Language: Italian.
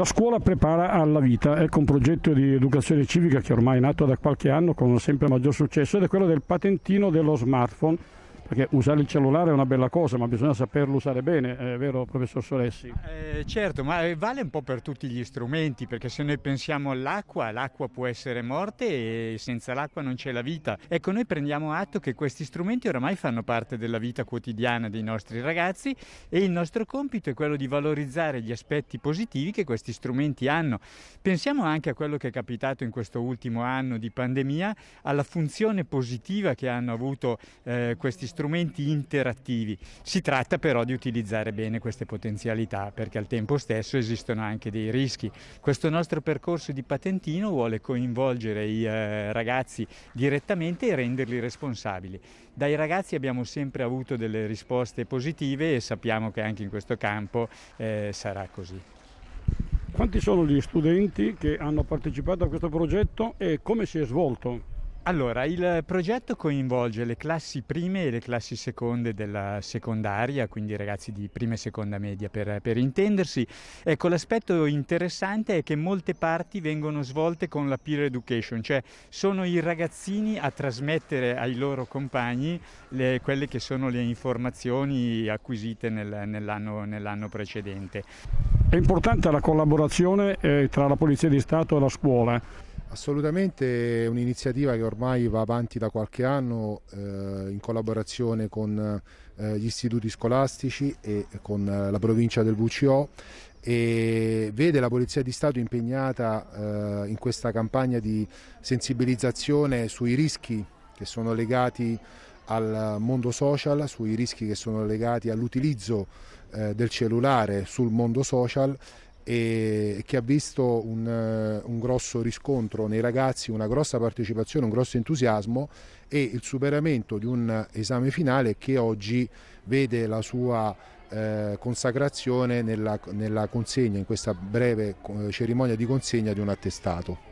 La scuola prepara alla vita, ecco un progetto di educazione civica che ormai è nato da qualche anno con sempre maggior successo ed è quello del patentino dello smartphone perché usare il cellulare è una bella cosa, ma bisogna saperlo usare bene, è vero professor Soressi? Ah, eh, certo, ma eh, vale un po' per tutti gli strumenti, perché se noi pensiamo all'acqua, l'acqua può essere morte e senza l'acqua non c'è la vita. Ecco, noi prendiamo atto che questi strumenti oramai fanno parte della vita quotidiana dei nostri ragazzi e il nostro compito è quello di valorizzare gli aspetti positivi che questi strumenti hanno. Pensiamo anche a quello che è capitato in questo ultimo anno di pandemia, alla funzione positiva che hanno avuto eh, questi strumenti strumenti interattivi. Si tratta però di utilizzare bene queste potenzialità perché al tempo stesso esistono anche dei rischi. Questo nostro percorso di patentino vuole coinvolgere i eh, ragazzi direttamente e renderli responsabili. Dai ragazzi abbiamo sempre avuto delle risposte positive e sappiamo che anche in questo campo eh, sarà così. Quanti sono gli studenti che hanno partecipato a questo progetto e come si è svolto? Allora, il progetto coinvolge le classi prime e le classi seconde della secondaria, quindi ragazzi di prima e seconda media per, per, intendersi. Ecco, l'aspetto interessante è che molte parti vengono svolte con la peer education, cioè sono i ragazzini a trasmettere ai loro compagni le, quelle che sono le informazioni acquisite nel, nell'anno, nell'anno precedente. È importante la collaborazione eh, tra la Polizia di Stato e la scuola Assolutamente è un'iniziativa che ormai va avanti da qualche anno eh, in collaborazione con eh, gli istituti scolastici e con eh, la provincia del VCO e vede la Polizia di Stato impegnata eh, in questa campagna di sensibilizzazione sui rischi che sono legati al mondo social, sui rischi che sono legati all'utilizzo eh, del cellulare sul mondo social e che ha visto un, eh, un, grosso riscontro nei ragazzi, una grossa partecipazione, un grosso entusiasmo e il superamento di un esame finale che oggi vede la sua eh, consacrazione nella, nella consegna, in questa breve eh, cerimonia di consegna di un attestato.